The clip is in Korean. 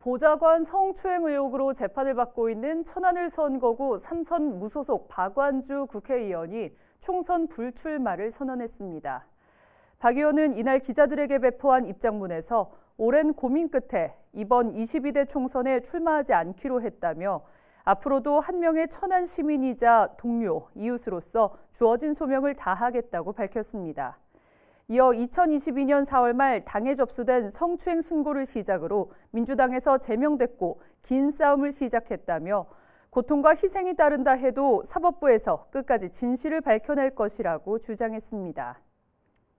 보좌관 성추행 의혹으로 재판을 받고 있는 천안을 선거구 삼선 무소속 박완주 국회의원이 총선 불출마를 선언했습니다. 박 의원은 이날 기자들에게 배포한 입장문에서 오랜 고민 끝에 이번 22대 총선에 출마하지 않기로 했다며 앞으로도 한 명의 천안 시민이자 동료, 이웃으로서 주어진 소명을 다하겠다고 밝혔습니다. 이어 2022년 4월 말 당에 접수된 성추행 신고를 시작으로 민주당에서 제명됐고 긴 싸움을 시작했다며 고통과 희생이 따른다 해도 사법부에서 끝까지 진실을 밝혀낼 것이라고 주장했습니다.